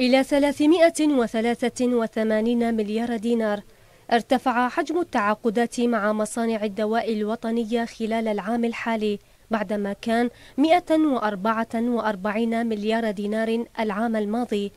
إلى 383 مليار دينار ارتفع حجم التعاقدات مع مصانع الدواء الوطنية خلال العام الحالي بعدما كان 144 مليار دينار العام الماضي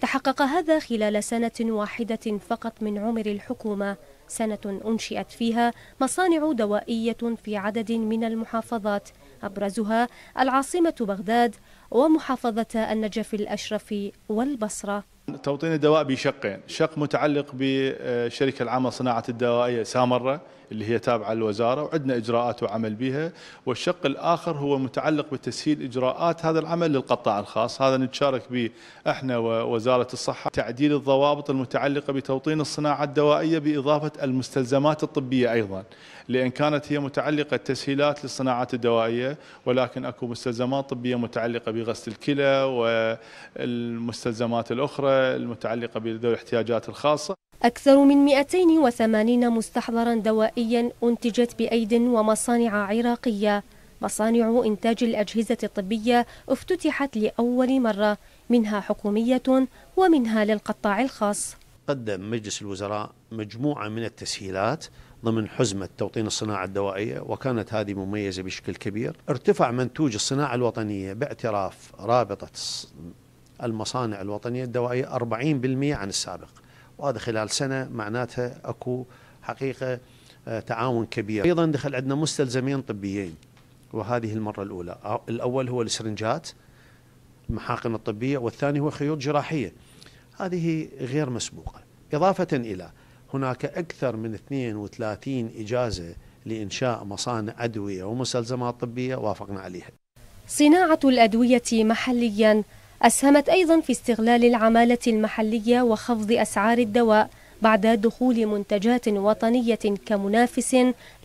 تحقق هذا خلال سنة واحدة فقط من عمر الحكومة سنة أنشئت فيها مصانع دوائية في عدد من المحافظات أبرزها العاصمة بغداد ومحافظة النجف الأشرف والبصرة توطين الدواء بشقين، شق متعلق بالشركة العامة صناعة الدوائية سامرة اللي هي تابعة للوزارة وعندنا إجراءات وعمل بها، والشق الآخر هو متعلق بتسهيل إجراءات هذا العمل للقطاع الخاص، هذا نتشارك به احنا ووزارة الصحة تعديل الضوابط المتعلقة بتوطين الصناعة الدوائية بإضافة المستلزمات الطبية أيضا، لأن كانت هي متعلقة تسهيلات للصناعات الدوائية ولكن أكو مستلزمات طبية متعلقة بغسل الكلى والمستلزمات الأخرى المتعلقة بذوي الاحتياجات الخاصة أكثر من 280 مستحضرا دوائيا أنتجت بأيد ومصانع عراقية مصانع إنتاج الأجهزة الطبية افتتحت لأول مرة منها حكومية ومنها للقطاع الخاص قدم مجلس الوزراء مجموعة من التسهيلات ضمن حزمة توطين الصناعة الدوائية وكانت هذه مميزة بشكل كبير ارتفع منتوج الصناعة الوطنية باعتراف رابطة المصانع الوطنية الدوائية 40% عن السابق وهذا خلال سنة معناتها أكو حقيقة آه، تعاون كبير أيضا دخل عندنا مستلزمين طبيين وهذه المرة الأولى الأول هو السرنجات المحاقن الطبية والثاني هو خيوط جراحية هذه غير مسبوقة إضافة إلى هناك أكثر من 32 إجازة لإنشاء مصانع أدوية ومستلزمات طبية وافقنا عليها صناعة الأدوية محلياً أسهمت أيضا في استغلال العمالة المحلية وخفض أسعار الدواء بعد دخول منتجات وطنية كمنافس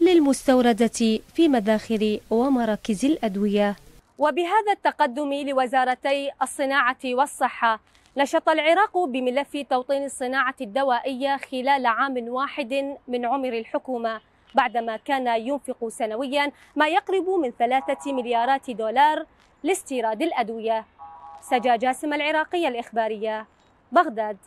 للمستوردة في مذاخر ومراكز الأدوية وبهذا التقدم لوزارتي الصناعة والصحة نشط العراق بملف توطين الصناعة الدوائية خلال عام واحد من عمر الحكومة بعدما كان ينفق سنويا ما يقرب من ثلاثة مليارات دولار لاستيراد الأدوية سجا جاسم العراقية الإخبارية بغداد